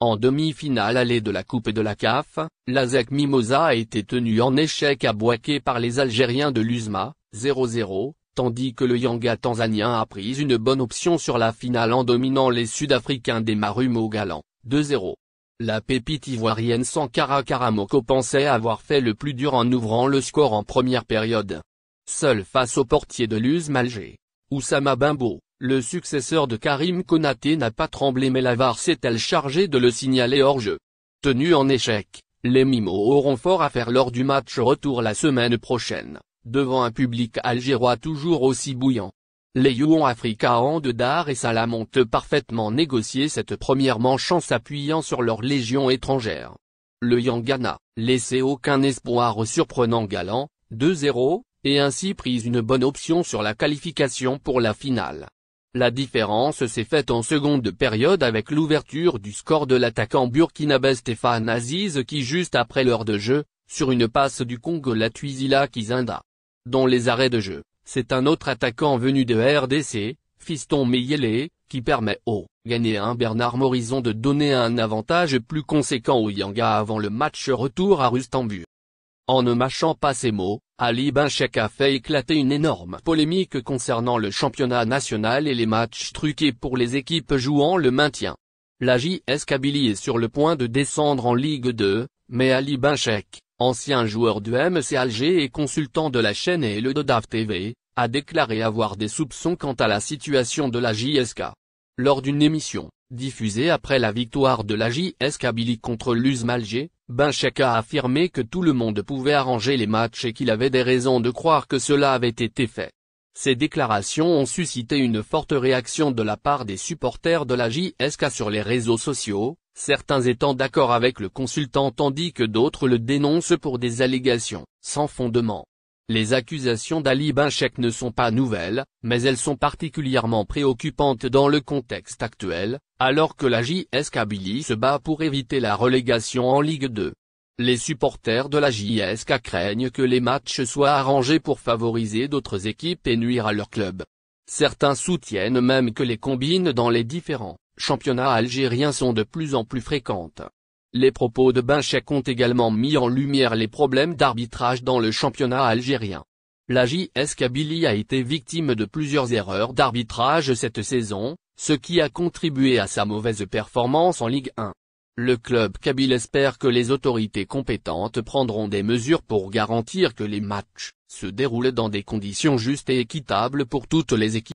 En demi-finale allée de la Coupe de la CAF, Lazek Mimosa a été tenu en échec à Boaké par les Algériens de l'Uzma, 0-0, tandis que le Yanga tanzanien a pris une bonne option sur la finale en dominant les Sud-Africains des Marumo Galant, 2-0. La pépite ivoirienne Sankara Karamoko pensait avoir fait le plus dur en ouvrant le score en première période. Seul face au portier de l'Uzma Alger, Oussama Bimbo, le successeur de Karim Konaté n'a pas tremblé mais VAR s'est-elle chargée de le signaler hors jeu. Tenu en échec, les Mimo auront fort à faire lors du match retour la semaine prochaine, devant un public algérois toujours aussi bouillant. Les Yuan Africa en de Dar et Salam ont parfaitement négocié cette première manche en s'appuyant sur leur légion étrangère. Le Yangana, laissé aucun espoir au surprenant galant, 2-0, et ainsi prise une bonne option sur la qualification pour la finale. La différence s'est faite en seconde période avec l'ouverture du score de l'attaquant burkinabé Stéphane Aziz qui juste après l'heure de jeu, sur une passe du Congo Tuizila Kizinda. Dans les arrêts de jeu, c'est un autre attaquant venu de RDC, Fiston Meyele, qui permet au Ghanéen Bernard Morison de donner un avantage plus conséquent au Yanga avant le match retour à Rustambu. En ne mâchant pas ses mots, Ali Benchek a fait éclater une énorme polémique concernant le championnat national et les matchs truqués pour les équipes jouant le maintien. La JSK Kabylie est sur le point de descendre en Ligue 2, mais Ali Benchek, ancien joueur du MC Alger et consultant de la chaîne et le Dodav TV, a déclaré avoir des soupçons quant à la situation de la JSK. Lors d'une émission, diffusée après la victoire de la JSK Kabylie contre l'USM Alger, ben a affirmé que tout le monde pouvait arranger les matchs et qu'il avait des raisons de croire que cela avait été fait. Ces déclarations ont suscité une forte réaction de la part des supporters de la JSK sur les réseaux sociaux, certains étant d'accord avec le consultant tandis que d'autres le dénoncent pour des allégations, sans fondement. Les accusations d'Ali Benchek ne sont pas nouvelles, mais elles sont particulièrement préoccupantes dans le contexte actuel, alors que la JSK Kabylie se bat pour éviter la relégation en Ligue 2. Les supporters de la JSK craignent que les matchs soient arrangés pour favoriser d'autres équipes et nuire à leur club. Certains soutiennent même que les combines dans les différents championnats algériens sont de plus en plus fréquentes. Les propos de Binchek ont également mis en lumière les problèmes d'arbitrage dans le championnat algérien. La JS Kabylie a été victime de plusieurs erreurs d'arbitrage cette saison, ce qui a contribué à sa mauvaise performance en Ligue 1. Le club kabyle espère que les autorités compétentes prendront des mesures pour garantir que les matchs se déroulent dans des conditions justes et équitables pour toutes les équipes.